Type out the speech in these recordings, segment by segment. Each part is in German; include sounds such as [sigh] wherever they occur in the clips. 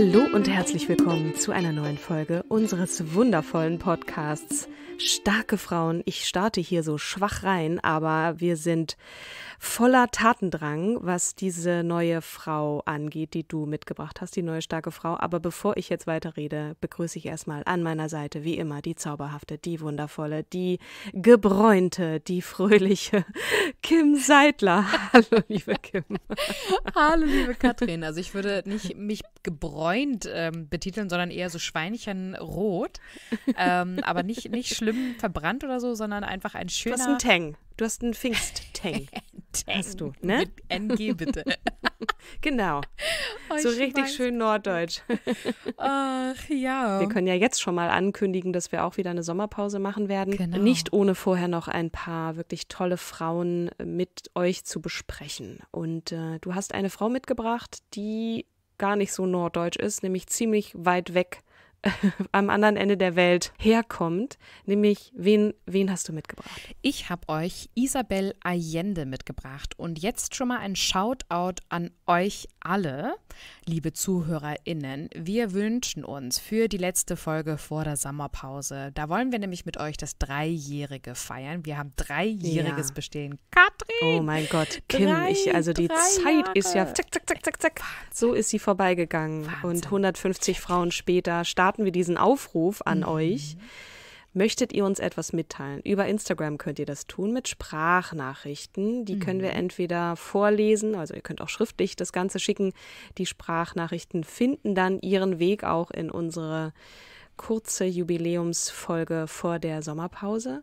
Hallo und herzlich willkommen zu einer neuen Folge unseres wundervollen Podcasts Starke Frauen. Ich starte hier so schwach rein, aber wir sind voller Tatendrang, was diese neue Frau angeht, die du mitgebracht hast, die neue starke Frau. Aber bevor ich jetzt weiterrede, begrüße ich erstmal an meiner Seite, wie immer, die zauberhafte, die wundervolle, die gebräunte, die fröhliche [laughs] Kim Seidler. [laughs] Hallo, liebe Kim. Hallo, liebe Katrin. Also ich würde nicht mich gebräunt Freund ähm, betiteln, sondern eher so Schweinchenrot. [laughs] ähm, aber nicht, nicht schlimm verbrannt oder so, sondern einfach ein schöner. Du hast einen Tang. Du hast einen Pfingst-Tang. [laughs] Tang. Hast du, ne? Mit NG bitte. [laughs] genau. Oh, so richtig schön norddeutsch. Ach ja. Wir können ja jetzt schon mal ankündigen, dass wir auch wieder eine Sommerpause machen werden. Genau. Nicht ohne vorher noch ein paar wirklich tolle Frauen mit euch zu besprechen. Und äh, du hast eine Frau mitgebracht, die gar nicht so norddeutsch ist, nämlich ziemlich weit weg [laughs] am anderen Ende der Welt herkommt, nämlich wen, wen hast du mitgebracht? Ich habe euch Isabel Allende mitgebracht und jetzt schon mal ein Shoutout an euch alle, liebe ZuhörerInnen. Wir wünschen uns für die letzte Folge vor der Sommerpause, da wollen wir nämlich mit euch das Dreijährige feiern. Wir haben dreijähriges ja. Bestehen. Katrin! Oh mein Gott, Kim, drei, ich, also die Zeit Jahre. ist ja zack, zack, zack, zack, zack. So ist sie vorbeigegangen Wahnsinn. und 150 Frauen später starten starten wir diesen Aufruf an mhm. euch. Möchtet ihr uns etwas mitteilen? Über Instagram könnt ihr das tun mit Sprachnachrichten. Die mhm. können wir mhm. entweder vorlesen, also ihr könnt auch schriftlich das Ganze schicken. Die Sprachnachrichten finden dann ihren Weg auch in unsere kurze Jubiläumsfolge vor der Sommerpause.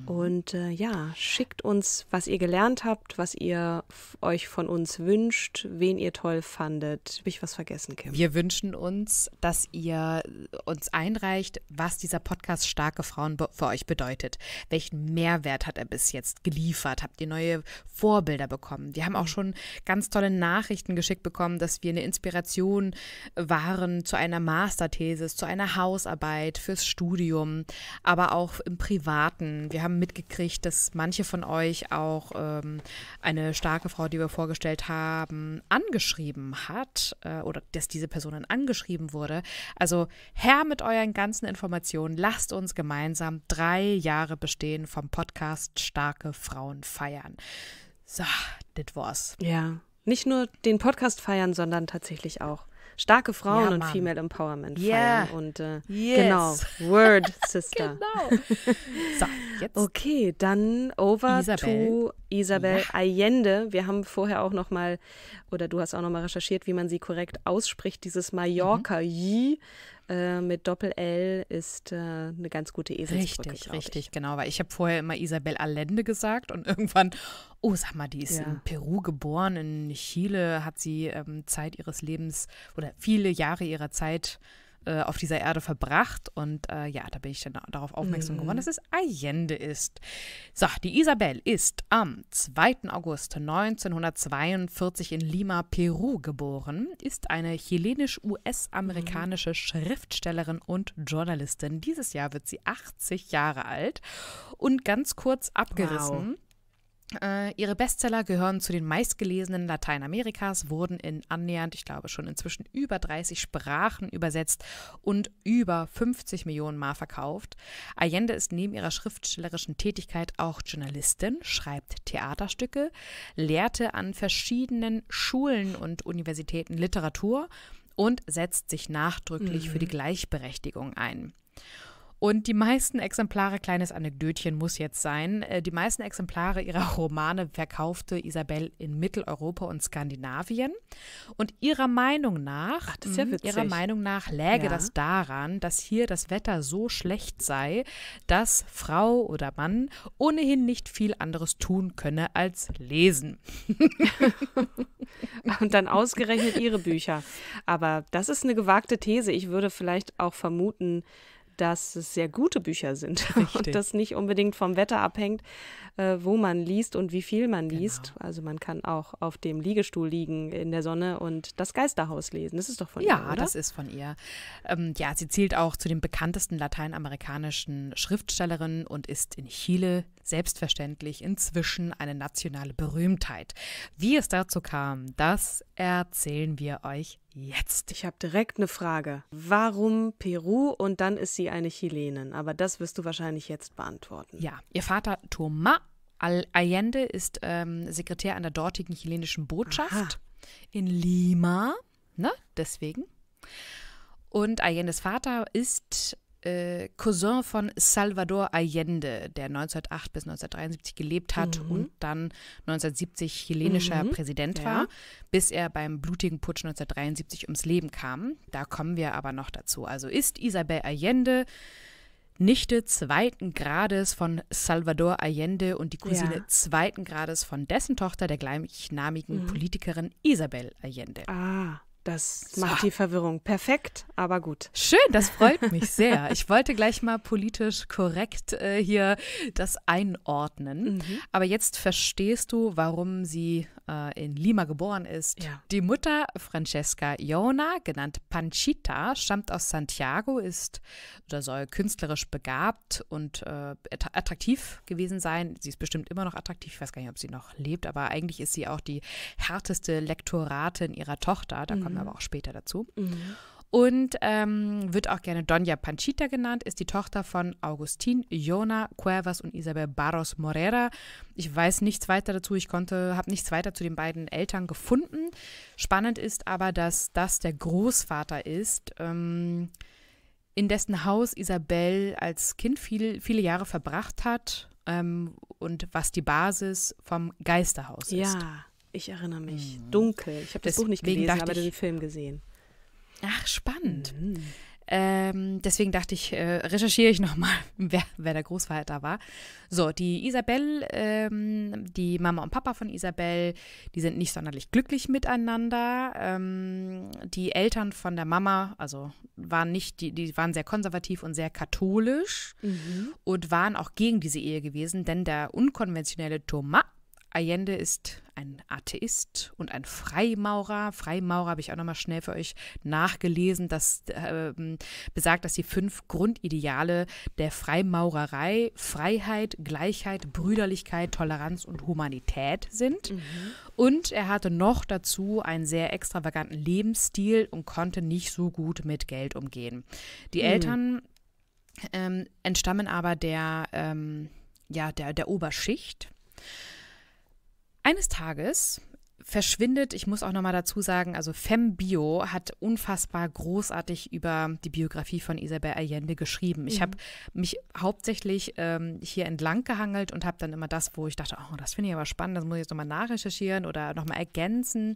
Mhm. Und äh, ja, schickt uns, was ihr gelernt habt, was ihr euch von uns wünscht, wen ihr toll fandet. Habe ich was vergessen, Kim? Wir wünschen uns, dass ihr äh, uns einreicht, was dieser Podcast Starke Frauen für euch bedeutet. Welchen Mehrwert hat er bis jetzt geliefert? Habt ihr neue Vorbilder bekommen? Wir haben auch mhm. schon ganz tolle Nachrichten geschickt bekommen, dass wir eine Inspiration waren zu einer Masterthesis, zu einer Hausarbeit Bachelorarbeit, fürs Studium, aber auch im Privaten. Wir haben mitgekriegt, dass manche von euch auch ähm, eine starke Frau, die wir vorgestellt haben, angeschrieben hat äh, oder dass diese Person dann angeschrieben wurde. Also her mit euren ganzen Informationen. Lasst uns gemeinsam drei Jahre bestehen vom Podcast Starke Frauen feiern. So, das war's. Ja, nicht nur den Podcast feiern, sondern tatsächlich auch starke Frauen ja, und Female Empowerment yeah. feiern. Und äh, yes. genau, Word [laughs] Sister. genau. So, jetzt. Okay, dann over Isabel. to Isabel ja. Allende. Wir haben vorher auch noch mal, oder du hast auch noch mal recherchiert, wie man sie korrekt ausspricht, dieses mhm. Mallorca-Yi. Mhm. Äh, mit Doppel-L ist äh, eine ganz gute Eselsbrücke. Richtig, richtig, ich. genau. Weil ich habe vorher immer Isabel Allende gesagt und [laughs] irgendwann, oh, sag mal, die ist ja. in Peru geboren, in Chile hat sie ähm, Zeit ihres Lebens oder viele Jahre ihrer Zeit äh, äh, auf dieser Erde verbracht. Und äh, ja, da bin ich dann darauf aufmerksam mhm. geworden, dass es Allende ist. So, die Isabel ist am 2. August 1942 in Lima, Peru geboren, ist eine chilenisch-US-amerikanische mhm. Schriftstellerin und Journalistin. Dieses Jahr wird sie 80 Jahre alt und ganz kurz abgerissen. Wow. Äh, ihre Bestseller gehören zu den meistgelesenen Lateinamerikas, wurden in annähernd, ich glaube schon inzwischen über 30 Sprachen übersetzt und über 50 Millionen Mal verkauft. Allende ist neben ihrer schriftstellerischen Tätigkeit auch Journalistin, schreibt Theaterstücke, lehrte an verschiedenen Schulen und Universitäten Literatur und setzt sich nachdrücklich mhm. für die mhm. Gleichberechtigung ein. Und die meisten Exemplare, kleines Anekdötchen muss jetzt sein, äh, die meisten Exemplare ihrer [laughs] Romane verkaufte Isabel in Mitteleuropa und Skandinavien. Und ihrer Meinung nach, Ach, ja mhm, ihrer Meinung nach läge ja. das daran, dass hier das Wetter so schlecht sei, dass Frau oder Mann ohnehin nicht viel anderes tun könne als lesen. [laughs] und dann ausgerechnet ihre Bücher. Aber das ist eine gewagte These. Ich würde vielleicht auch vermuten, dass es sehr gute Bücher sind [laughs] Richtig. und das nicht unbedingt vom Wetter abhängt, äh, wo man liest und wie viel man genau. liest. Genau. Also man kann auch auf dem Liegestuhl liegen in der Sonne und das Geisterhaus lesen. Das ist doch von ja, ihr. Ja, das ist von ihr. Ähm, ja, sie zählt auch zu den bekanntesten lateinamerikanischen Schriftstellerinnen und ist in Chile selbstverständlich inzwischen eine nationale Berühmtheit. Wie es dazu kam, das erzählen wir euch jetzt. Ich habe direkt eine Frage. Warum Peru und dann ist sie eine Chilenin? Aber das wirst du wahrscheinlich jetzt beantworten. Ja, ihr Vater Thomas Allende ist ähm, Sekretär an der dortigen chilenischen Botschaft Aha. in Lima. Ne? Deswegen. Und Allendes Vater ist äh, Cousin von Salvador Allende, der 1908 bis 1973 gelebt hat mhm. und dann 1970 chilenischer mhm. Präsident war, bis er beim blutigen Putsch 1973 ums Leben kam. Da kommen wir aber noch dazu. Also ist Isabel Allende Nichte zweiten Grades von Salvador Allende und die Cousine ja. zweiten Grades von dessen Tochter, der gleichnamigen mhm. Politikerin Isabel Allende. Ah, das so. macht die Verwirrung. Perfekt, aber gut. Schön, das freut [laughs] mich sehr. Ich wollte gleich mal politisch korrekt äh, hier das einordnen. Mhm. Aber jetzt verstehst du, warum sie äh, in Lima geboren ist. Ja. Die Mutter Francesca Iona, genannt Panchita, stammt aus Santiago, ist oder soll künstlerisch begabt und äh, attraktiv gewesen sein. Sie ist bestimmt immer noch attraktiv. Ich weiß gar nicht, ob sie noch lebt, aber eigentlich ist sie auch die härteste Lektoratin ihrer Tochter. Da mhm. kommen wir mhm. aber auch später dazu. Mhm und ähm, wird auch gerne Doña Panchita genannt, ist die Tochter von Augustin, Jona Cuevas und Isabel Barros Morera. Ich weiß nichts weiter dazu, ich konnte, habe nichts weiter zu den beiden Eltern gefunden. Spannend ist aber, dass das der Großvater ist. Ähm, in dessen Haus Isabel als Kind viel, viele Jahre verbracht hat ähm, und was die Basis vom Geisterhaus ja, ist. Ja, ich erinnere mich. Mhm. Dunkel. Ich habe das Buch nicht gelesen, aber den Film gesehen. Ach, spannend. Mhm. Ähm, deswegen dachte ich, äh, recherchiere ich nochmal, [laughs] wer, wer der Großvater war. So, die Isabel, ähm, die Mama und Papa von Isabel, die sind nicht sonderlich glücklich miteinander. Ähm, die Eltern von der Mama, also waren nicht, die, die waren sehr konservativ und sehr katholisch mhm. und waren auch gegen diese Ehe gewesen, denn der unkonventionelle Thomas Allende ist ein Atheist und ein Freimaurer. Freimaurer habe ich auch nochmal schnell für euch nachgelesen. Das äh, besagt, dass die fünf Grundideale der Freimaurerei Freiheit, Gleichheit, Brüderlichkeit, Toleranz und Humanität sind. Mhm. Und er hatte noch dazu einen sehr extravaganten Lebensstil und konnte nicht so gut mit Geld umgehen. Die mhm. Eltern ähm, entstammen aber der, ähm, ja, der, der Oberschicht. Eines Tages verschwindet. Ich muss auch nochmal dazu sagen, also Fembio hat unfassbar großartig über die Biografie von Isabel Allende geschrieben. Ich mhm. habe mich hauptsächlich ähm, hier entlang gehangelt und habe dann immer das, wo ich dachte, oh, das finde ich aber spannend, das muss ich jetzt nochmal nachrecherchieren oder nochmal ergänzen.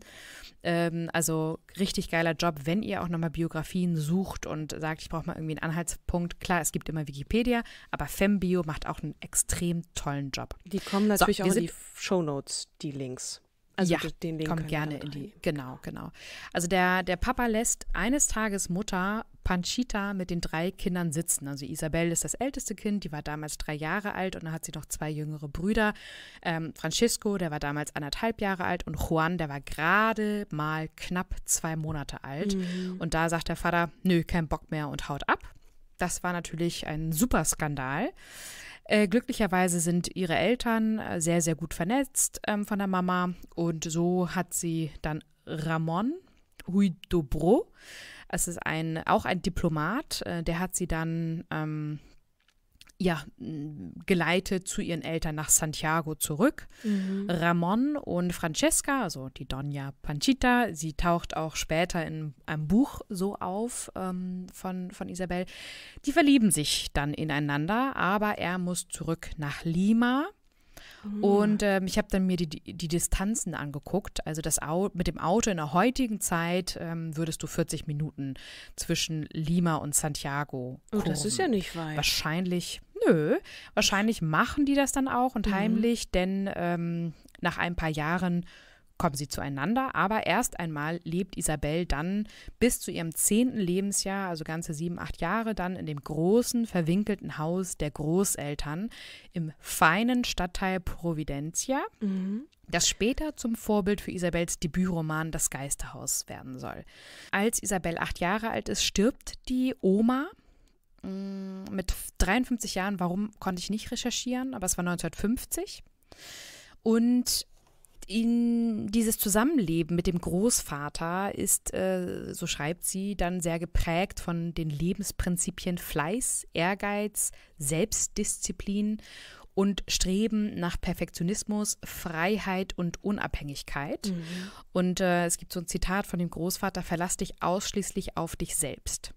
Ähm, also richtig geiler Job, wenn ihr auch nochmal Biografien sucht und sagt, ich brauche mal irgendwie einen Anhaltspunkt. Klar, es gibt immer Wikipedia, aber Fembio macht auch einen extrem tollen Job. Die kommen natürlich so, auch in die Show Notes, die Links. Also ja, den Link kommt gerne in die. Genau, genau. Also der, der Papa lässt eines Tages Mutter Panchita mit den drei Kindern sitzen. Also Isabel ist das älteste Kind, die war damals drei Jahre alt und dann hat sie noch zwei jüngere Brüder. Ähm, Francisco, der war damals anderthalb Jahre alt und Juan, der war gerade mal knapp zwei Monate alt. Mhm. Und da sagt der Vater, nö, kein Bock mehr und haut ab. Das war natürlich ein super Skandal. Äh, glücklicherweise sind ihre Eltern äh, sehr, sehr gut vernetzt ähm, von der Mama und so hat sie dann Ramon Huidobro. Es ist ein, auch ein Diplomat, äh, der hat sie dann ähm, ja, mm, geleitet zu ihren Eltern nach Santiago zurück. Mhm. Ramon und Francesca, also die Donna Panchita, sie taucht auch später in einem Buch so auf ähm, von, von Isabel. Die verlieben sich dann ineinander, aber er muss zurück nach Lima Mhm. Und ähm, ich habe dann mir die, die, die, Distanzen angeguckt. Also das Au mit dem Auto in der heutigen Zeit ähm, würdest du 40 Minuten zwischen Lima und Santiago. Kurven. Oh, das ist ja nicht weit. Wahrscheinlich. Nö, wahrscheinlich machen die das dann auch und mhm. heimlich, denn ähm, nach ein paar Jahren kommen sie zueinander, aber erst einmal lebt Isabel dann bis zu ihrem zehnten Lebensjahr, also ganze sieben, acht Jahre, dann in dem großen, verwinkelten Haus der Großeltern im feinen Stadtteil Providencia, mhm. das später zum Vorbild für Isabels Debütroman Das Geisterhaus werden soll. Als Isabel acht Jahre alt ist, stirbt die Oma mm, mit 53 Jahren, warum konnte ich nicht recherchieren, aber es war 1950. Und in dieses Zusammenleben mit dem Großvater ist, äh, so schreibt sie, dann sehr geprägt von den Lebensprinzipien Fleiß, Ehrgeiz, Selbstdisziplin und Streben nach Perfektionismus, Freiheit und Unabhängigkeit. Mhm. Und äh, es gibt so ein Zitat von dem Großvater, verlass dich ausschließlich auf dich selbst.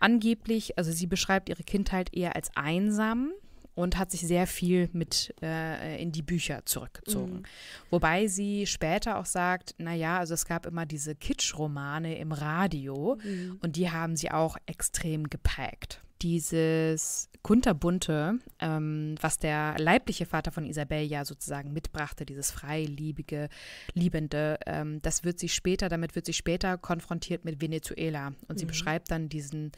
Angeblich, also sie beschreibt ihre Kindheit eher als einsam und hat sich sehr viel mit äh, in die Bücher zurückgezogen. Mhm. Wobei sie später auch sagt, naja, also es gab immer diese Kitsch-Romane im Radio mhm. und die haben sie auch extrem geprägt. Dieses Kunterbunte, ähm, was der leibliche Vater von Isabel ja sozusagen mitbrachte, dieses freiliebige, liebende, ähm, das wird sie später, damit wird sie später konfrontiert mit Venezuela. Und sie mhm. beschreibt dann diesen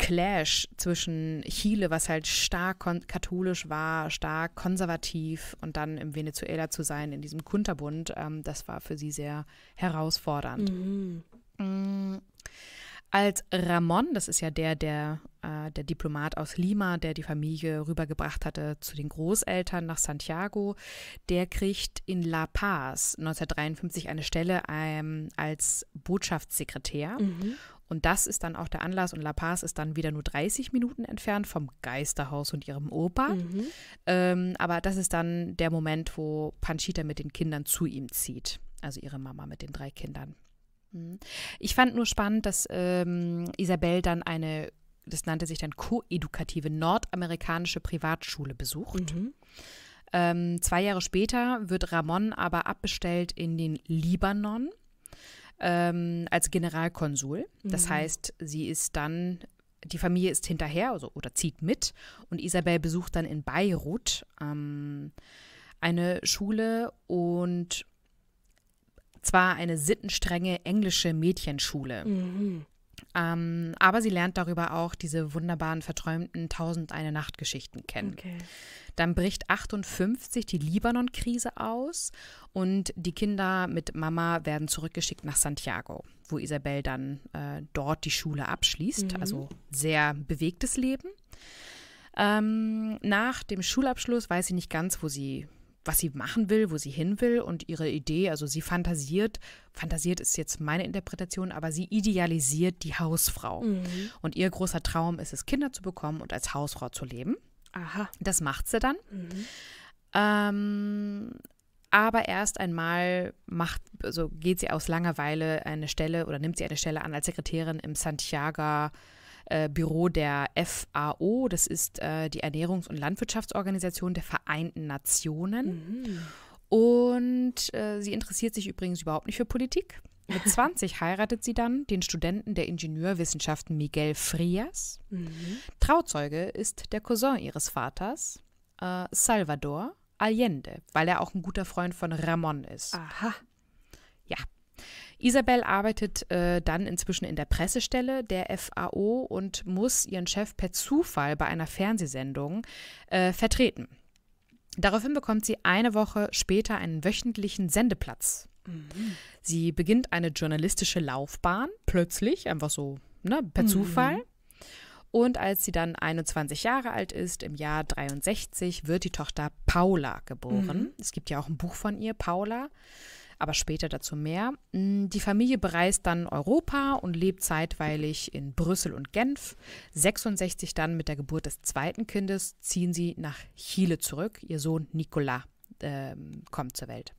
Clash zwischen Chile, was halt stark katholisch war, stark konservativ und dann im Venezuela zu sein, in diesem Kunterbund, ähm, das war für sie sehr herausfordernd. Mhm. Mhm. Als Ramon, das ist ja der, der, äh, der Diplomat aus Lima, der die Familie rübergebracht hatte zu den Großeltern nach Santiago, der kriegt in La Paz 1953 eine Stelle ähm, als Botschaftssekretär. Mhm. Und das ist dann auch der Anlass und La Paz ist dann wieder nur 30 Minuten entfernt vom Geisterhaus und ihrem Opa. Mhm. Ähm, aber das ist dann der Moment, wo Panchita mit den Kindern zu ihm zieht, also ihre Mama mit den drei Kindern. Mhm. Ich fand nur spannend, dass ähm, Isabel dann eine, das nannte sich dann koedukative nordamerikanische Privatschule besucht. Mhm. Ähm, zwei Jahre später wird Ramon aber abbestellt in den Libanon ähm, als Generalkonsul. Mhm. Das heißt, sie ist dann, die Familie ist hinterher also, oder zieht mit und Isabel besucht dann in Beirut ähm, eine Schule und zwar eine sittenstrenge englische Mädchenschule. Mhm. Ähm, aber sie lernt darüber auch diese wunderbaren, verträumten Tausend eine Nacht Geschichten kennen. Okay. Dann bricht 58 die Libanon-Krise aus und die Kinder mit Mama werden zurückgeschickt nach Santiago, wo Isabel dann äh, dort die Schule abschließt. Mhm. Also sehr bewegtes Leben. Ähm, nach dem Schulabschluss weiß sie nicht ganz, wo sie was sie machen will, wo sie hin will und ihre Idee, also sie fantasiert, fantasiert ist jetzt meine Interpretation, aber sie idealisiert die Hausfrau. Mhm. Und ihr großer Traum ist es, Kinder zu bekommen und als Hausfrau zu leben. Aha. Das macht sie dann. Mhm. Ähm, aber erst einmal macht, also geht sie aus Langeweile eine Stelle oder nimmt sie eine Stelle an als Sekretärin im Santiago äh, Büro der FAO. Das ist äh, die Ernährungs- und Landwirtschaftsorganisation der Vereinten Nationen. Mhm. Und äh, sie interessiert sich übrigens überhaupt nicht für Politik. Mit 20 heiratet sie dann den Studenten der Ingenieurwissenschaften Miguel Frias. Mhm. Trauzeuge ist der Cousin ihres Vaters, äh, Salvador Allende, weil er auch ein guter Freund von Ramon ist. Aha. Ja. Isabel arbeitet äh, dann inzwischen in der Pressestelle der FAO und muss ihren Chef per Zufall bei einer Fernsehsendung äh, vertreten. Daraufhin bekommt sie eine Woche später einen wöchentlichen Sendeplatz Sie beginnt eine journalistische Laufbahn, plötzlich, einfach so ne, per mhm. Zufall. Und als sie dann 21 Jahre alt ist, im Jahr 63, wird die Tochter Paula geboren. Mhm. Es gibt ja auch ein Buch von ihr, Paula, aber später dazu mehr. Mm, die Familie bereist dann Europa und lebt zeitweilig in Brüssel und Genf. 66 dann mit der Geburt des zweiten Kindes ziehen sie nach Chile zurück. Ihr Sohn Nicolas äh, kommt zur Welt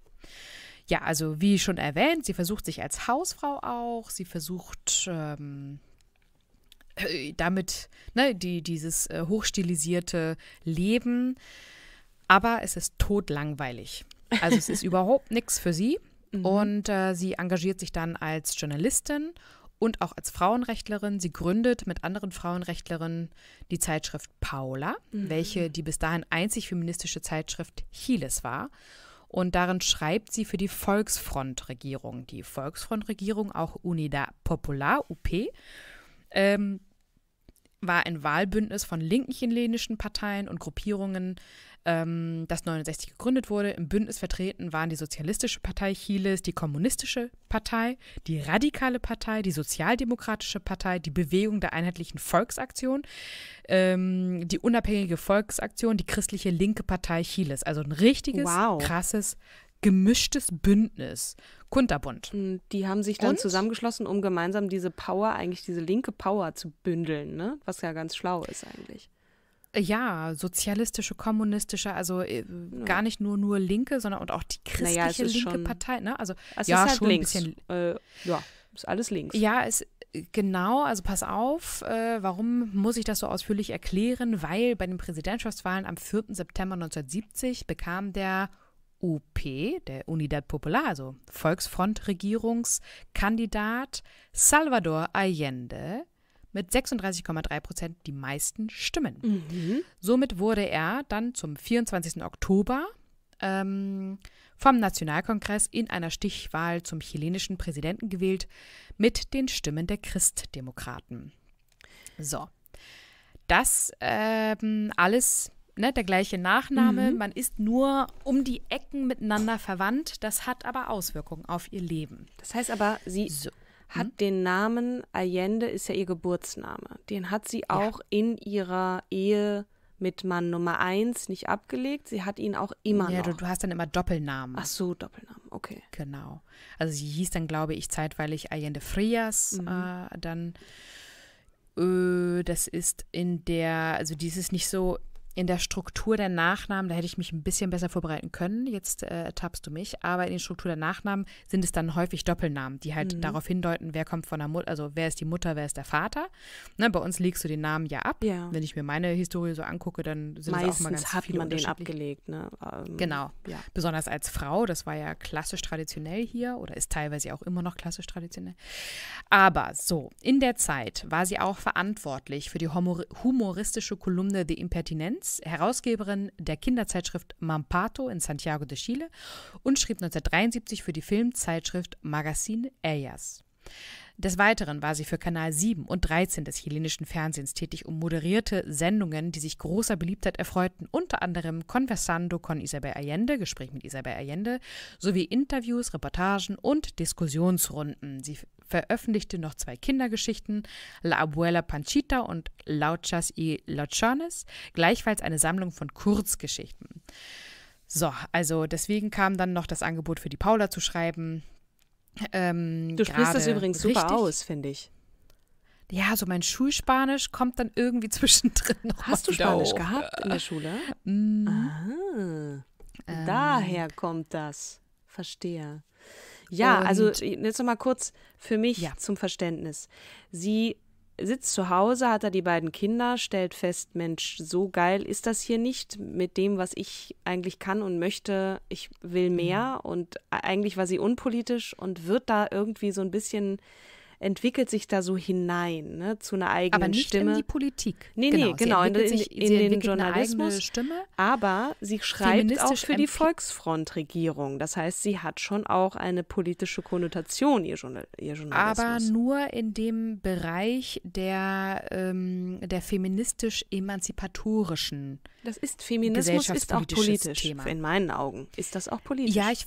ja, also wie schon erwähnt, sie versucht sich als Hausfrau auch, sie versucht ähm, äh, damit ne, die, dieses äh, hochstilisierte Leben, aber es ist todlangweilig. Also es ist [laughs] überhaupt nichts für sie mhm. und äh, sie engagiert sich dann als Journalistin und auch als Frauenrechtlerin. Sie gründet mit anderen Frauenrechtlerinnen die Zeitschrift Paula, mhm. welche die bis dahin einzig feministische Zeitschrift Chiles war. Und darin schreibt sie für die Volksfrontregierung, die Volksfrontregierung auch Unida Popular, UP, ähm, war ein Wahlbündnis von linken chilenischen Parteien und Gruppierungen, ähm, das 69 gegründet wurde. Im Bündnis vertreten waren die Sozialistische Partei Chiles, die Kommunistische Partei, die Radikale Partei, die Sozialdemokratische Partei, die Bewegung der Einheitlichen Volksaktion, ähm, die Unabhängige Volksaktion, die Christliche Linke Partei Chiles. Also ein richtiges, wow. krasses gemischtes Bündnis. Kunterbund. Die haben sich dann Und? zusammengeschlossen, um gemeinsam diese Power, eigentlich diese linke Power zu bündeln, ne? was ja ganz schlau ist eigentlich. Ja, sozialistische, kommunistische, also äh, ja. gar nicht nur nur Linke, sondern und auch die christliche naja, linke schon, Partei, ne? Also es ja, ist halt schon links. ein bisschen. Äh, ja, ist alles links. Ja, es genau, also pass auf, äh, warum muss ich das so ausführlich erklären? Weil bei den Präsidentschaftswahlen am 4. September 1970 bekam der UP, der Unidad Popular, also Volksfront-Regierungskandidat Salvador Allende, mit 36,3 Prozent die meisten Stimmen. Mhm. Somit wurde er dann zum 24. Oktober ähm, vom Nationalkongress in einer Stichwahl zum chilenischen Präsidenten gewählt mit den Stimmen der Christdemokraten. So, das ähm, alles ne, der gleiche Nachname. Mhm. Man ist nur um die Ecken miteinander verwandt. Das hat aber Auswirkungen auf ihr Leben. Das heißt aber, sie so. hat mhm. den Namen Allende, ist ja ihr Geburtsname. Den hat sie auch ja. in ihrer Ehe mit Mann Nummer 1 nicht abgelegt. Sie hat ihn auch immer ja, noch. Ja, du, du, hast dann immer Doppelnamen. Ach so, Doppelnamen, okay. Genau. Also sie hieß dann, glaube ich, zeitweilig Allende Frias. Mhm. Äh, dann, äh, das ist in der, also dies ist nicht so in der Struktur der Nachnamen, da hätte ich mich ein bisschen besser vorbereiten können. Jetzt äh, tappst du mich. Aber in der Struktur der Nachnamen sind es dann häufig Doppelnamen, die halt mhm. darauf hindeuten, wer kommt von der Mutter, also wer ist die Mutter, wer ist der Vater. Ne, bei uns legst du den Namen ja ab. Ja. Wenn ich mir meine Historie so angucke, dann sind Meistens es auch mal ganz hat viele man den abgelegt. Ne? Ähm, genau. Ja. Besonders als Frau, das war ja klassisch traditionell hier oder ist teilweise auch immer noch klassisch traditionell. Aber so, in der Zeit war sie auch verantwortlich für die humor humoristische Kolumne The Impertinent Lenz, Herausgeberin der Kinderzeitschrift Mampato in Santiago de Chile und schrieb 1973 für die Filmzeitschrift Magazine Ellas. Des Weiteren war sie für Kanal 7 und 13 des chilenischen Fernsehens tätig und moderierte Sendungen, die sich großer Beliebtheit erfreuten, unter anderem Conversando con Isabel Allende, Gespräch mit Isabel Allende, sowie Interviews, Reportagen und Diskussionsrunden. Sie veröffentlichte noch zwei Kindergeschichten, La Abuela Panchita und Lauchas y Lauchones, gleichfalls eine Sammlung von Kurzgeschichten. So, also deswegen kam dann noch das Angebot für die Paula zu schreiben. Ähm, du sprichst das übrigens richtig. super aus, finde ich. Ja, so mein Schulspanisch kommt dann irgendwie [laughs] zwischendrin noch. Hast du Spanisch hoch. gehabt in der Schule? Mhm. Ah, ähm, daher kommt das. Verstehe. Ja, also Und also jetzt nochmal kurz für mich ja. zum Verständnis. Sie sitzt zu Hause, hat da die beiden Kinder, stellt fest, Mensch, so geil ist das hier nicht mit dem, was ich eigentlich kann und möchte. Ich will mhm. mehr und e-, eigentlich war sie unpolitisch und wird da irgendwie so ein bisschen entwickelt sich da so hinein ne, zu einer eigenen Stimme. Aber nicht Stimme. in die Politik. Nee, genau, nee, genau, in, in, in den Journalismus. Stimme, aber sie schreibt auch für MP die Volksfrontregierung. Das heißt, sie hat schon auch eine politische Konnotation, ihr, Journal ihr Journalismus. Aber nur in dem Bereich der, ähm, der feministisch-emanzipatorischen. Das ist Feminismus, ist auch politisch. Thema. In meinen Augen ist das auch politisch. Ja, ich,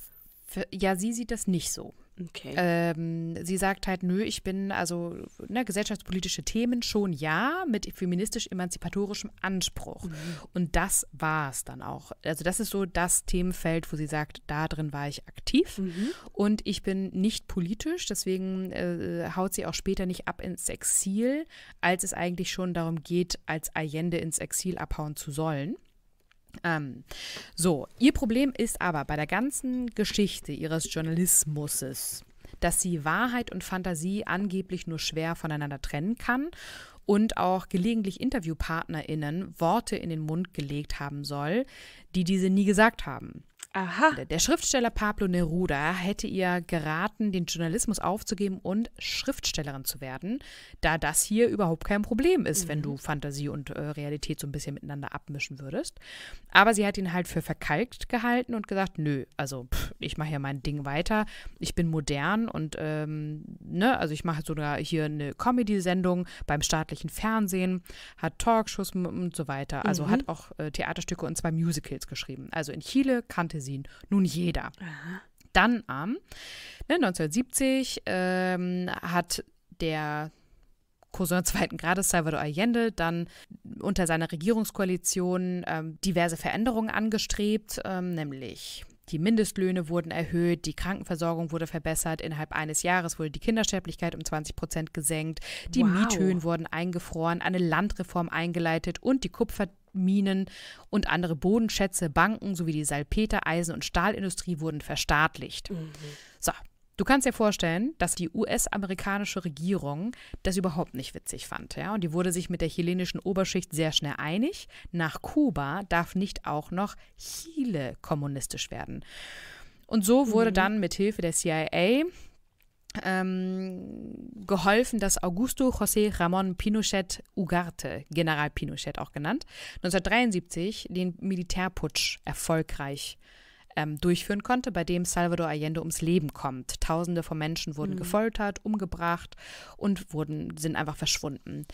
ja, sie sieht das nicht so. Okay. Ähm, sie sagt halt, nö, ich bin also ne, gesellschaftspolitische Themen schon ja, mit feministisch-emanzipatorischem Anspruch. Mhm. Und das war es dann auch. Also das ist so das Themenfeld, wo sie sagt, da drin war ich aktiv mhm. und ich bin nicht politisch, deswegen äh, haut sie auch später nicht ab ins Exil, als es eigentlich schon darum geht, als Allende ins Exil abhauen zu sollen. Ähm, so, ihr Problem ist aber bei der ganzen Geschichte ihres Journalismus, dass sie Wahrheit und Fantasie angeblich nur schwer voneinander trennen kann und auch gelegentlich InterviewpartnerInnen Worte in den Mund gelegt haben soll, die diese nie gesagt haben. Aha. Der Schriftsteller Pablo Neruda hätte ihr geraten, den Journalismus aufzugeben und Schriftstellerin zu werden, da das hier überhaupt kein Problem ist, mhm. wenn du Fantasie und äh, Realität so ein bisschen miteinander abmischen würdest. Aber sie hat ihn halt für verkalkt gehalten und gesagt, nö, also pff, ich mache ja mein Ding weiter. Ich bin modern und, ähm, ne, also ich mache sogar hier eine Comedy-Sendung beim staatlichen Fernsehen, hat Talkshows und so weiter. Also mhm. hat auch äh, Theaterstücke und zwei Musicals geschrieben. Also in Chile kannte sie ihn nun jeder. Aha. Dann am ne, 1970 ähm, hat der Cousin zweiten Grades Salvador Allende dann unter seiner Regierungskoalition ähm, diverse Veränderungen angestrebt, ähm, nämlich die Mindestlöhne wurden erhöht, die Krankenversorgung wurde verbessert, innerhalb eines Jahres wurde die Kindersterblichkeit um 20 Prozent gesenkt, die wow. Miethöhen wurden eingefroren, eine Landreform eingeleitet und die Kupferminen und andere Bodenschätze, Banken sowie die Salpeter, Eisen- und Stahlindustrie wurden verstaatlicht. Mhm. So, Du kannst dir vorstellen, dass die US-amerikanische Regierung das überhaupt nicht witzig fand. Ja? Und die wurde sich mit der chilenischen Oberschicht sehr schnell einig. Nach Kuba darf nicht auch noch Chile kommunistisch werden. Und so wurde mhm. dann mit Hilfe der CIA ähm, geholfen, dass Augusto José Ramón Pinochet Ugarte, General Pinochet auch genannt, 1973 den Militärputsch erfolgreich äh, ähm, durchführen konnte, bei dem Salvador Allende ums Leben kommt. Tausende von Menschen wurden mhm. gefoltert, umgebracht und wurden, sind einfach verschwunden.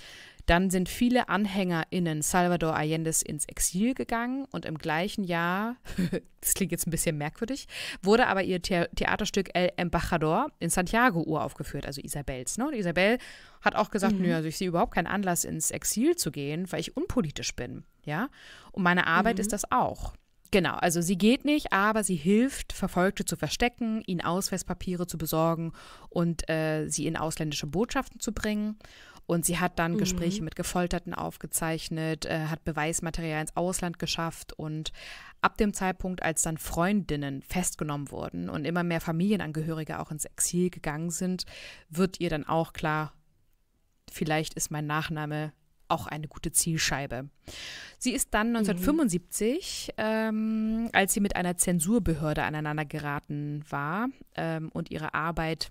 Dann sind viele AnhängerInnen Salvador Allende's ins Exil gegangen und im gleichen Jahr, [laughs] das klingt jetzt ein bisschen merkwürdig, wurde aber ihr The Theaterstück El Embajador in Santiago uraufgeführt, also Isabels. Ne? Und Isabel hat auch gesagt, mhm. nö, also ich sehe überhaupt keinen Anlass, ins Exil zu gehen, weil ich unpolitisch bin. Ja? Und meine Arbeit mhm. ist das auch. Genau, also sie geht nicht, aber sie hilft, Verfolgte zu verstecken, ihnen Ausweispapiere zu besorgen und äh, sie in ausländische Botschaften zu bringen. Und sie hat dann mhm. Gespräche mit Gefolterten aufgezeichnet, äh, hat Beweismaterial ins Ausland geschafft und ab dem Zeitpunkt, als dann Freundinnen festgenommen wurden und immer mehr Familienangehörige auch ins Exil gegangen sind, wird ihr dann auch klar, vielleicht ist mein Nachname auch eine gute Zielscheibe. Sie ist dann 1975, mhm. ähm, als sie mit einer Zensurbehörde aneinander geraten war ähm, und ihre Arbeit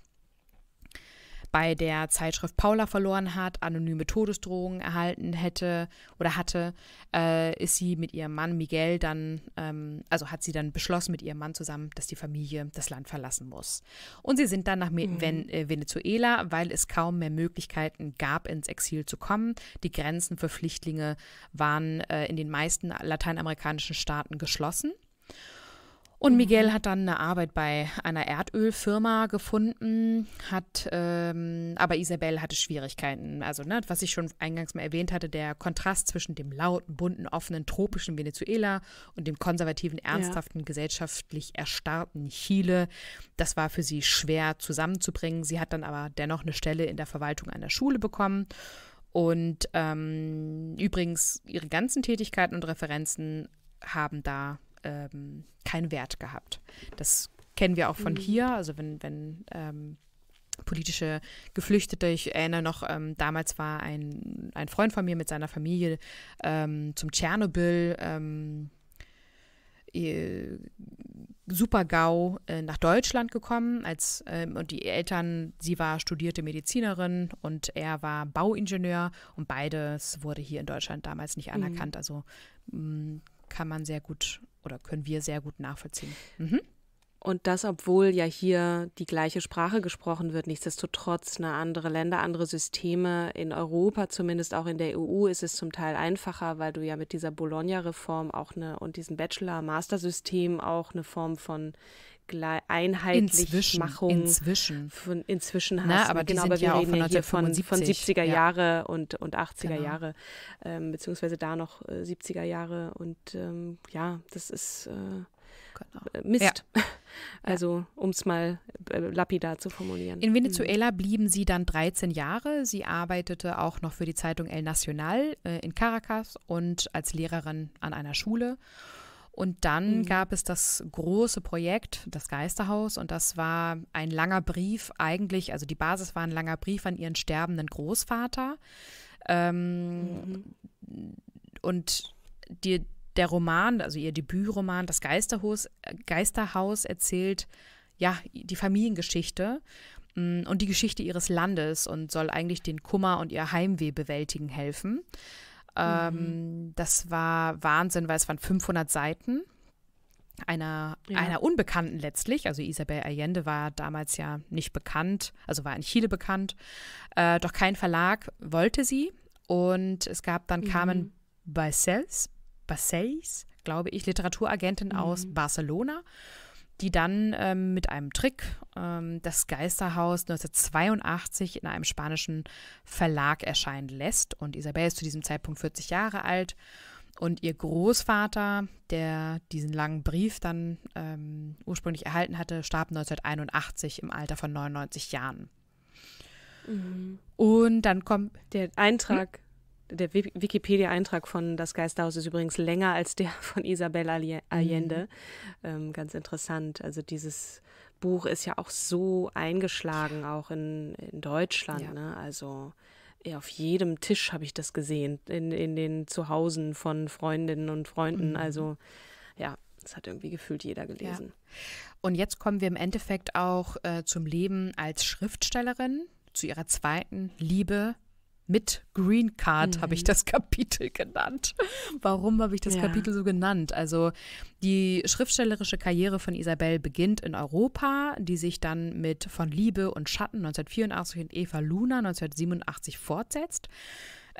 bei der Zeitschrift Paula verloren hat, anonyme Todesdrohungen erhalten hätte oder hatte, äh, ist sie mit ihrem Mann Miguel dann, ähm, also hat sie dann beschlossen mit ihrem Mann zusammen, dass die Familie das Land verlassen muss. Und sie sind dann nach mhm. Ven äh, Venezuela, weil es kaum mehr Möglichkeiten gab, ins Exil zu kommen. Die Grenzen für Flüchtlinge waren äh, in den meisten lateinamerikanischen Staaten geschlossen. Und mhm. Miguel hat dann eine Arbeit bei einer Erdölfirma gefunden, hat, ähm, aber Isabel hatte Schwierigkeiten. Also, ne, was ich schon eingangs mal erwähnt hatte, der Kontrast zwischen dem lauten, bunten, offenen, tropischen Venezuela und dem konservativen, ernsthaften, ja. gesellschaftlich erstarrten Chile, das war für sie schwer zusammenzubringen. Sie hat dann aber dennoch eine Stelle in der Verwaltung einer Schule bekommen. Und ähm, übrigens, ihre ganzen Tätigkeiten und Referenzen haben da ähm, keinen Wert gehabt. Das kennen wir auch von mhm. hier. Also wenn, wenn ähm, politische Geflüchtete. Ich erinnere noch, ähm, damals war ein, ein Freund von mir mit seiner Familie ähm, zum Tschernobyl. Ähm, äh, Super-GAU äh, nach Deutschland gekommen, als ähm, und die Eltern, sie war studierte Medizinerin und er war Bauingenieur und beides wurde hier in Deutschland damals nicht mhm. anerkannt. Mhm. Also mh, mm, kann man sehr gut oder können wir sehr gut nachvollziehen. Mhm. Und das, obwohl ja hier die gleiche Sprache gesprochen wird, nichtsdestotrotz eine andere Länder, andere Systeme in Europa, zumindest auch in der EU, ist es zum Teil einfacher, weil du ja mit dieser Bologna-Reform auch eine und diesem Bachelor-Master-System auch eine Form von Einheitlichmachung inzwischen. von inzwischen hast. Na, aber genau, aber wir ja reden ja hier von, von 70er ja. Jahre und, und 80er genau. Jahre, ähm, beziehungsweise da noch äh, 70er Jahre und ähm, ja, das ist äh, genau. Äh, Mist. Ja. [laughs] Also, um es mal äh, lapidar zu formulieren. In mhm. Venezuela blieben sie dann 13 Jahre. Sie arbeitete auch noch für die Zeitung El Nacional äh, in Caracas und als Lehrerin an einer Schule. Und dann mhm. gab es das große Projekt, das Geisterhaus, und das war ein langer Brief eigentlich, also die Basis war ein langer Brief an ihren sterbenden Großvater. Ähm, mhm. Und die, der Roman, also ihr Debütroman, das Geisterhaus, Geisterhaus erzählt ja die Familiengeschichte mm, und die Geschichte ihres Landes und soll eigentlich den Kummer und ihr Heimweh bewältigen helfen. Ähm, mhm. Das war Wahnsinn, weil es waren 500 Seiten einer, ja. einer Unbekannten letztlich. Also Isabel Allende war damals ja nicht bekannt, also war in Chile bekannt. Äh, doch kein Verlag wollte sie. Und es gab dann mhm. Carmen Barcells, Barcells, glaube ich, Literaturagentin mhm. aus Barcelona die dann ähm, mit einem Trick ähm, das Geisterhaus 1982 in einem spanischen Verlag erscheinen lässt. Und Isabel ist zu diesem Zeitpunkt 40 Jahre alt. Und ihr Großvater, der diesen langen Brief dann ähm, ursprünglich erhalten hatte, starb 1981 im Alter von 99 Jahren. Mhm. Und dann kommt. Der Eintrag. Hm? der Wikipedia-Eintrag von Das Geisterhaus ist übrigens länger als der [laughs] von Isabel Allende. Mhm. Ähm, ganz interessant. Also dieses Buch ist ja auch so eingeschlagen, auch in, in Deutschland. Ja. Ne? Also ja, auf jedem Tisch habe ich das gesehen, in, in den Zuhausen von Freundinnen und Freunden. Mhm. Also ja, das hat irgendwie gefühlt jeder gelesen. Ja. Und jetzt kommen wir im Endeffekt auch äh, zum Leben als Schriftstellerin, zu ihrer zweiten Liebe, mit Green Card mhm. habe ich das [laughs] Kapitel genannt. Warum habe ich das ja. Kapitel so genannt? Also die schriftstellerische Karriere von Isabel beginnt in Europa, die sich dann mit Von Liebe und Schatten 1984 und Eva Luna 1987 fortsetzt.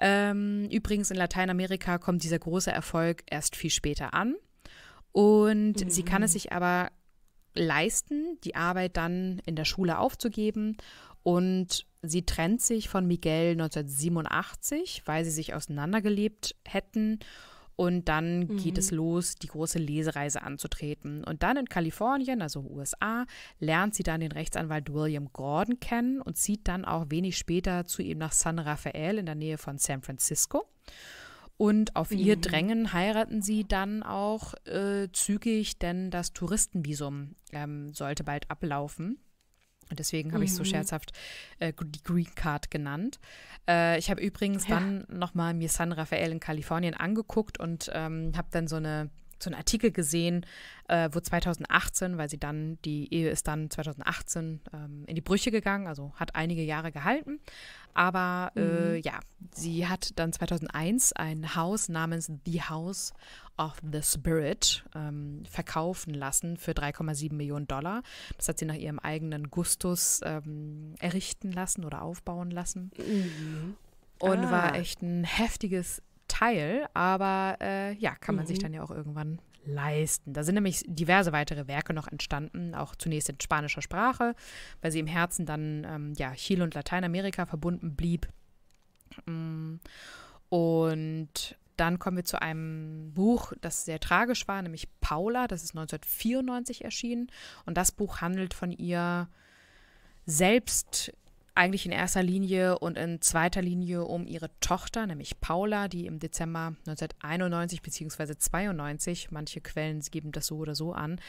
Ähm, übrigens in Lateinamerika kommt dieser große Erfolg erst viel später an. Und mhm. sie kann es mhm. sich aber leisten, die Arbeit dann in der Schule aufzugeben und Sie trennt sich von Miguel 1987, weil sie sich auseinandergelebt hätten. Und dann mhm. geht es mhm. los, die große Lesereise anzutreten. Und dann in Kalifornien, also USA, lernt sie dann den Rechtsanwalt William Gordon kennen und zieht dann auch wenig später zu ihm nach San Rafael in der Nähe von San Francisco. Und auf mhm. ihr Drängen heiraten sie dann auch äh, zügig, denn das Touristenvisum ähm, sollte bald ablaufen. Und deswegen habe mhm. ich so mhm. scherzhaft äh, die Green Card genannt. Äh, ich habe übrigens ja. dann nochmal mir San Rafael in Kalifornien angeguckt und ähm, habe dann so eine so einen Artikel gesehen, äh, wo 2018, weil sie dann, die Ehe ist dann 2018 ähm, in die Brüche gegangen, also hat einige Jahre gehalten. Aber äh, mhm. ja, sie hat dann 2001 ein Haus namens The House of the Spirit ähm, verkaufen lassen für 3,7 Millionen Dollar. Das hat sie nach ihrem eigenen Gustus ähm, errichten lassen oder aufbauen lassen. Mhm. Und ah. war echt ein heftiges Teil, aber äh, ja, kann man mhm. sich dann ja auch irgendwann leisten. Da sind nämlich diverse weitere Werke noch entstanden, auch zunächst in spanischer Sprache, weil sie im Herzen dann ähm, ja, Chile und Lateinamerika verbunden blieb. Mm. Und dann kommen wir zu einem Buch, das sehr tragisch war, nämlich Paula, das ist 1994 erschienen. Und das Buch handelt von ihr selbst eigentlich in erster Linie und in zweiter Linie um ihre Tochter, nämlich Paula, die im Dezember 1991 bzw. 1992, manche Quellen geben das so oder so an,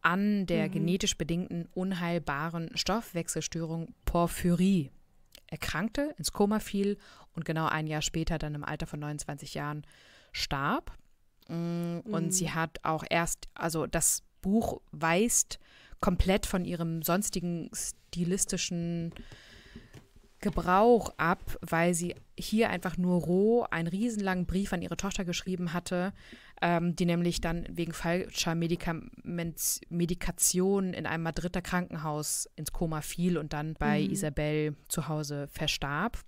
an der mhm. genetisch bedingten unheilbaren Stoffwechselstörung Porphyrie erkrankte, ins Koma fiel und genau ein Jahr später dann im Alter von 29 Jahren starb. Mm, und mhm. sie hat auch erst, also das Buch weist komplett von ihrem sonstigen stilistischen Gebrauch ab, weil sie hier einfach nur roh einen riesenlangen Brief an ihre Tochter geschrieben hatte, ähm, die nämlich dann wegen falscher Medikaments Medikation in einem Madrider Krankenhaus ins Koma fiel und dann bei mhm. Isabel zu Hause verstarb.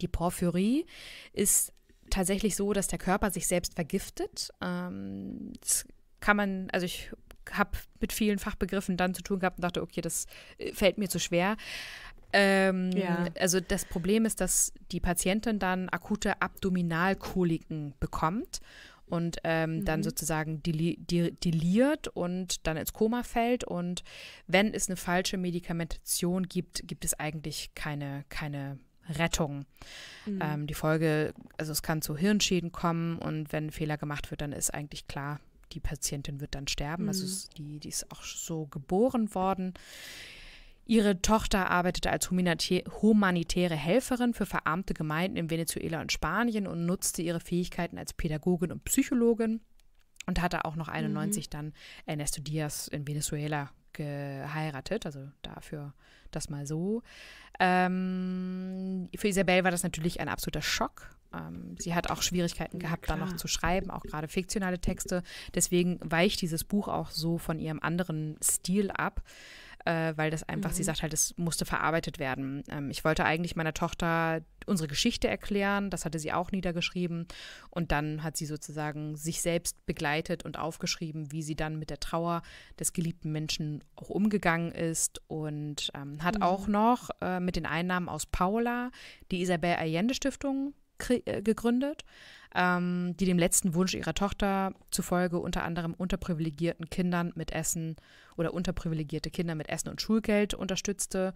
Die Porphyrie ist tatsächlich so, dass der Körper sich selbst vergiftet. Ähm, das kann man, also ich habe mit vielen Fachbegriffen dann zu tun gehabt und dachte, okay, das äh, fällt mir zu schwer. Ähm, ja. Also das Problem ist, dass die Patientin dann akute Abdominalkoliken bekommt und ähm, mhm. dann sozusagen deli deliert und dann ins Koma fällt. Und wenn es eine falsche Medikamentation gibt, gibt es eigentlich keine, keine Rettung. Mhm. Ähm, die Folge, also es kann zu Hirnschäden kommen und wenn ein Fehler gemacht wird, dann ist eigentlich klar, die Patientin wird dann sterben. Also mhm. Also die, die ist auch so geboren worden. Ihre Tochter arbeitete als humanitäre Helferin für verarmte Gemeinden in Venezuela und Spanien und nutzte ihre Fähigkeiten als Pädagogin und Psychologin und hatte auch noch 91 mhm. dann Ernesto Diaz in Venezuela geheiratet, also dafür das mal so. Ähm, für Isabel war das natürlich ein absoluter Schock. Ähm, sie hat auch Schwierigkeiten gehabt, ja, dann noch zu schreiben, auch gerade fiktionale Texte. Deswegen weicht dieses Buch auch so von ihrem anderen Stil ab äh, weil das einfach, mhm. sie sagt halt, es musste verarbeitet werden. Ähm, ich wollte eigentlich meiner Tochter unsere Geschichte erklären, das hatte sie auch niedergeschrieben und dann hat sie sozusagen sich selbst begleitet und aufgeschrieben, wie sie dann mit der Trauer des geliebten Menschen auch umgegangen ist und ähm, hat mhm. auch noch äh, mit den Einnahmen aus Paula die Isabel Allende Stiftung äh, gegründet ähm, die dem letzten Wunsch ihrer Tochter zufolge unter anderem unterprivilegierten Kindern mit Essen oder unterprivilegierte Kinder mit Essen und Schulgeld unterstützte.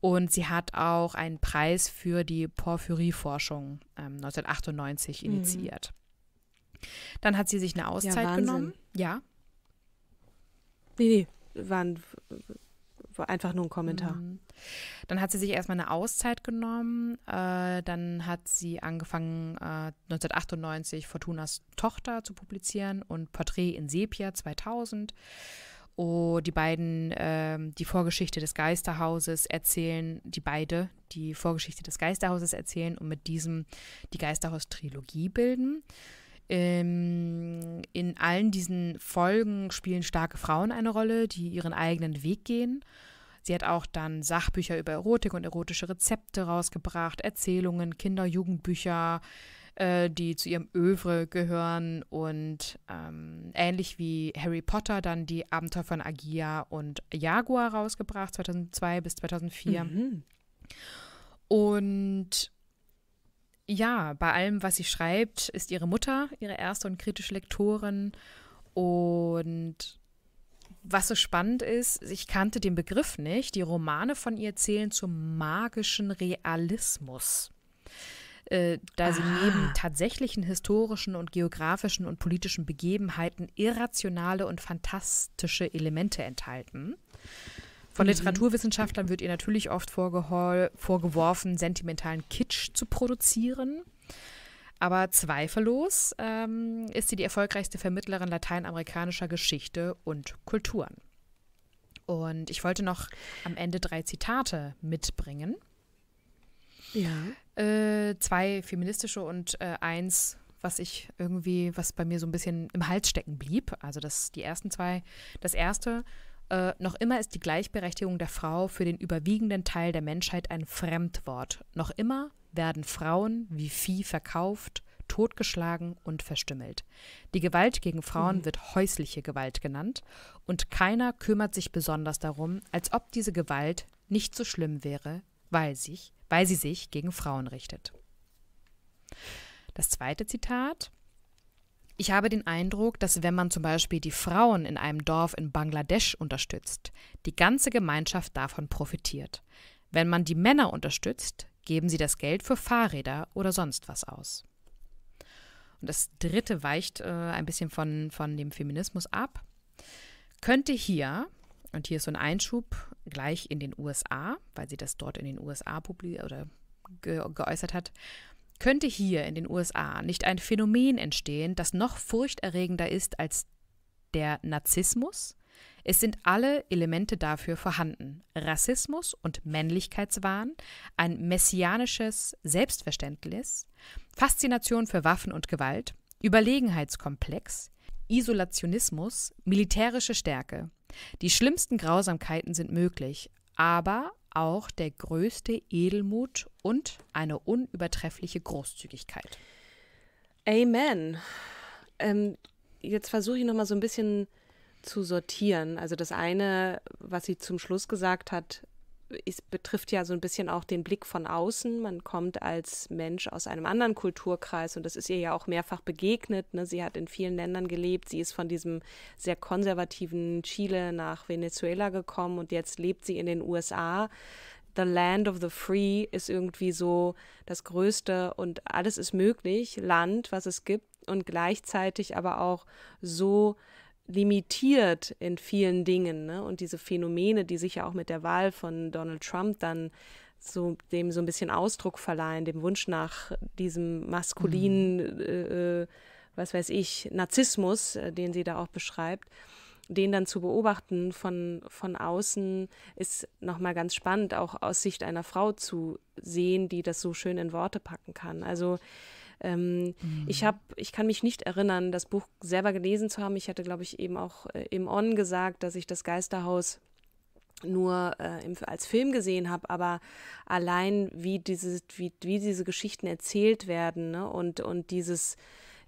Und sie hat auch einen Preis für die Porphyrie-Forschung ähm, 1998 mhm. initiiert. Mhm. Dann hat sie sich eine Auszeit ja, genommen. Ja. Nee, nee, waren einfach nur ein Kommentar. Mhm. Dann hat sie sich erstmal eine Auszeit genommen. Äh, dann hat sie angefangen, äh, 1998 Fortunas Tochter zu publizieren und Porträt in Sepia 2000. Oh, die beiden, äh, die Vorgeschichte des Geisterhauses erzählen, die beide die Vorgeschichte des Geisterhauses erzählen und mit diesem die Geisterhaus-Trilogie bilden. Ähm, in allen diesen Folgen spielen starke Frauen eine Rolle, die ihren eigenen Weg gehen. Sie hat auch dann Sachbücher über Erotik und erotische Rezepte rausgebracht, Erzählungen, Kinder-, Jugendbücher, äh, die zu ihrem Övre gehören und ähm, ähnlich wie Harry Potter dann die Abenteuer von Agia und Jaguar rausgebracht, 2002 bis 2004. Mhm. Und ja, bei allem, was sie schreibt, ist ihre Mutter ihre erste und kritische Lektorin. Und was so spannend ist, ich kannte den Begriff nicht. Die Romane von ihr zählen zum magischen Realismus. Äh, da ah. sie neben tatsächlichen historischen und geografischen und politischen Begebenheiten irrationale und fantastische Elemente enthalten. Von mhm. Literaturwissenschaftlern wird ihr natürlich oft vorgeworfen, sentimentalen Kitsch zu produzieren. Aber zweifellos ähm, ist sie die erfolgreichste Vermittlerin lateinamerikanischer Geschichte und Kulturen. Und ich wollte noch am Ende drei Zitate mitbringen. Ja. Äh, zwei feministische und äh, eins, was ich irgendwie, was bei mir so ein bisschen im Hals stecken blieb. Also das, die ersten zwei. Das erste, äh, noch immer ist die Gleichberechtigung der Frau für den überwiegenden Teil der Menschheit ein Fremdwort. Noch immer werden Frauen wie Vieh verkauft, totgeschlagen und verstümmelt. Die Gewalt gegen Frauen mhm. wird häusliche Gewalt genannt und keiner kümmert sich besonders darum, als ob diese Gewalt nicht so schlimm wäre, weil, sich, weil sie sich gegen Frauen richtet. Das zweite Zitat ich habe den Eindruck, dass wenn man zum Beispiel die Frauen in einem Dorf in Bangladesch unterstützt, die ganze Gemeinschaft davon profitiert. Wenn man die Männer unterstützt, geben sie das Geld für Fahrräder oder sonst was aus. Und das dritte weicht äh, ein bisschen von, von dem Feminismus ab. Könnte hier, und hier ist so ein Einschub gleich in den USA, weil sie das dort in den USA publi oder ge geäußert hat, könnte hier in den USA nicht ein Phänomen entstehen, das noch furchterregender ist als der Narzissmus? Es sind alle Elemente dafür vorhanden. Rassismus und Männlichkeitswahn, ein messianisches Selbstverständnis, Faszination für Waffen und Gewalt, Überlegenheitskomplex, Isolationismus, militärische Stärke. Die schlimmsten Grausamkeiten sind möglich, aber auch der größte Edelmut und eine unübertreffliche Großzügigkeit. Amen. Ähm, jetzt versuche ich nochmal so ein bisschen zu sortieren. Also das eine, was sie zum Schluss gesagt hat, es betrifft ja so ein bisschen auch den Blick von außen. Man kommt als Mensch aus einem anderen Kulturkreis und das ist ihr ja auch mehrfach begegnet. Ne? Sie hat in vielen Ländern gelebt. Sie ist von diesem sehr konservativen Chile nach Venezuela gekommen und jetzt lebt sie in den USA. The Land of the Free ist irgendwie so das größte und alles ist möglich, Land, was es gibt und gleichzeitig aber auch so limitiert in vielen Dingen. Ne? Und diese Phänomene, die sich ja auch mit der Wahl von Donald Trump dann so, dem so ein bisschen Ausdruck verleihen, dem Wunsch nach diesem maskulinen, mhm. äh, was weiß ich, Narzissmus, äh, den sie da auch beschreibt, den dann zu beobachten von, von außen, ist nochmal ganz spannend, auch aus Sicht einer Frau zu sehen, die das so schön in Worte packen kann. Also ähm, mhm. Ich habe, ich kann mich nicht erinnern, das Buch selber gelesen zu haben. Ich hatte, glaube ich, eben auch äh, im On gesagt, dass ich das Geisterhaus nur äh, im, als Film gesehen habe, aber allein wie diese, wie, wie diese Geschichten erzählt werden ne? und, und dieses,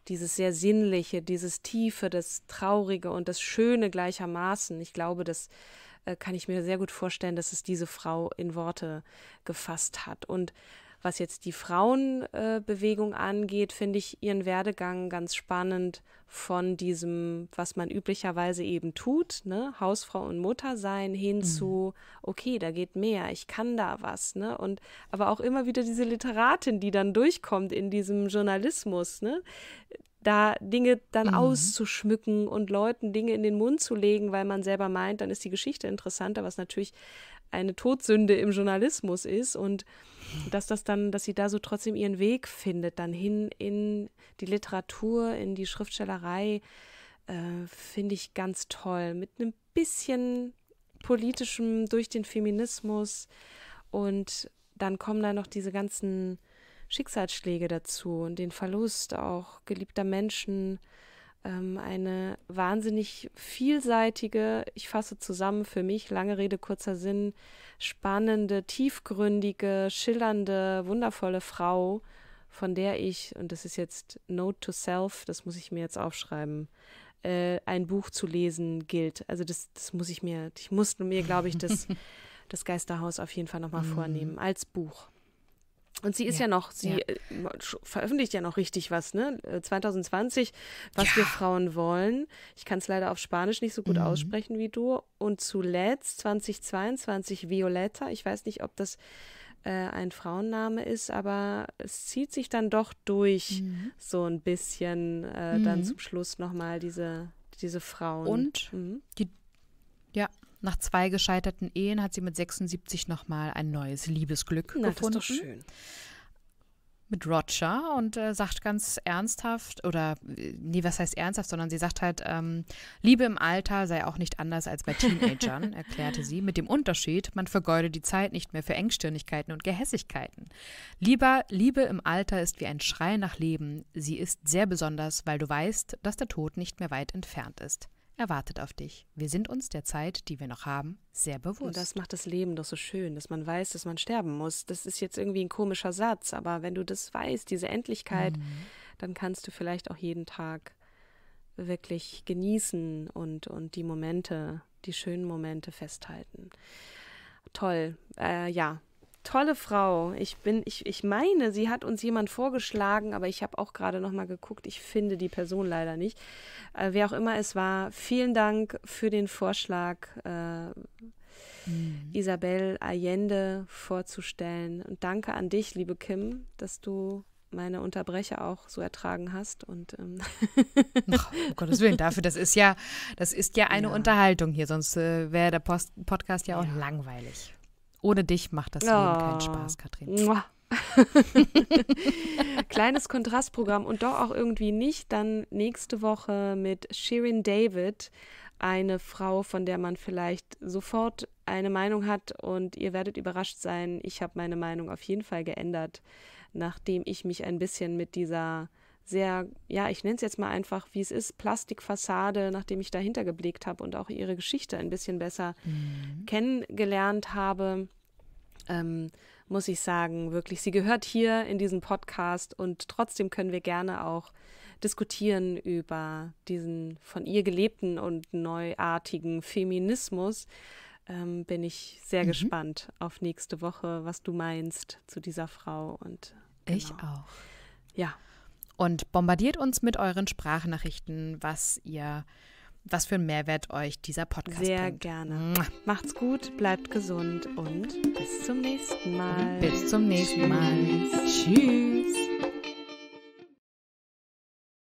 dieses sehr Sinnliche, dieses Tiefe, das Traurige und das Schöne gleichermaßen. Ich glaube, das äh, kann ich mir sehr gut vorstellen, dass es diese Frau in Worte gefasst hat. Und was jetzt die Frauenbewegung äh, angeht, finde ich ihren Werdegang ganz spannend von diesem, was man üblicherweise eben tut, ne? Hausfrau und Mutter sein, hin mhm. zu, okay, da geht mehr, ich kann da was, ne? Und aber auch immer wieder diese Literatin, die dann durchkommt in diesem Journalismus, ne? da Dinge dann mhm. auszuschmücken und Leuten Dinge in den Mund zu legen, weil man selber meint, dann ist die Geschichte interessanter, was natürlich eine Todsünde im Journalismus ist und dass das dann, dass sie da so trotzdem ihren Weg findet, dann hin in die Literatur, in die Schriftstellerei, äh, finde ich ganz toll. Mit einem bisschen politischem durch den Feminismus und dann kommen da noch diese ganzen Schicksalsschläge dazu und den Verlust auch geliebter Menschen. Ähm, eine wahnsinnig vielseitige, ich fasse zusammen für mich, lange Rede, kurzer Sinn, spannende, tiefgründige, schillernde, wundervolle Frau, von der ich, und das ist jetzt Note to Self, das muss ich mir jetzt aufschreiben, äh, ein Buch zu lesen gilt. Also das, das muss ich mir, ich muss mir, glaube ich, das, [laughs] das Geisterhaus auf jeden Fall nochmal mhm. vornehmen als Buch. Und sie ist ja, ja noch, sie ja. Äh, veröffentlicht ja noch richtig was, ne? 2020, äh, was ja. wir Frauen wollen. Ich kann es leider auf Spanisch nicht so gut mhm. aussprechen wie du. Und zuletzt 2022 Violetta. Ich weiß nicht, ob das äh, ein Frauenname ist, aber es zieht sich dann doch durch mhm. so ein bisschen äh, mhm. dann zum Schluss nochmal diese, diese Frauen. Und mhm. die, ja, nach zwei gescheiterten Ehen hat sie mit 76 nochmal ein neues Liebesglück Na, gefunden. Das ist doch schön. Mit Roger und äh, sagt ganz ernsthaft, oder nee, was heißt ernsthaft, sondern sie sagt halt, ähm, Liebe im Alter sei auch nicht anders als bei [laughs] Teenagern, erklärte sie, mit dem Unterschied, man vergeude die Zeit nicht mehr für Engstirnigkeiten und Gehässigkeiten. Lieber, Liebe im Alter ist wie ein Schrei nach Leben, sie ist sehr besonders, weil du weißt, dass der Tod nicht mehr weit entfernt ist erwartet auf dich. Wir sind uns der Zeit, die wir noch haben, sehr bewusst. Und das macht das Leben doch so schön, dass man weiß, dass man sterben muss. Das ist jetzt irgendwie ein komischer Satz, aber wenn du das weißt, diese Endlichkeit, mhm. dann kannst du vielleicht auch jeden Tag wirklich genießen und, und die Momente, die schönen Momente festhalten. Toll, äh, ja, tolle Frau. Ich bin, ich, ich meine, sie hat uns jemand vorgeschlagen, aber ich habe auch gerade noch mal geguckt. Ich finde die Person leider nicht. Äh, wer auch immer es war, vielen Dank für den Vorschlag, äh, mhm. Isabel Allende vorzustellen. Und danke an dich, liebe Kim, dass du meine Unterbrecher auch so ertragen hast und ähm [laughs] Ach, um Gottes Willen dafür das ist ja das ist ja eine ja. Unterhaltung hier sonst äh, wäre der Post Podcast ja auch ja. langweilig ohne dich macht das oh. Leben keinen Spaß, oh. Katrin. [laughs] Kleines Kontrastprogramm und doch auch irgendwie nicht. Dann nächste Woche mit Shirin David, eine Frau, von der man vielleicht sofort eine Meinung hat und ihr werdet überrascht sein. Ich habe meine Meinung auf jeden Fall geändert, nachdem ich mich ein bisschen mit dieser sehr, ja, ich nenne es jetzt mal einfach, wie es ist, Plastikfassade, nachdem ich dahinter geblickt habe und auch ihre Geschichte ein bisschen besser mhm. kennengelernt habe ähm, muss ich sagen, wirklich, sie gehört hier in diesen Podcast und trotzdem können wir gerne auch diskutieren über diesen von ihr gelebten und neuartigen Feminismus. Ähm, bin ich sehr mhm. gespannt auf nächste Woche, was du meinst zu dieser Frau und genau. ich auch. Ja. Und bombardiert uns mit euren Sprachnachrichten, was ihr was für einen Mehrwert euch dieser Podcast Sehr bringt. Sehr gerne. Macht's gut, bleibt gesund und bis zum nächsten Mal. Bis zum nächsten Tschüss. Mal. Tschüss.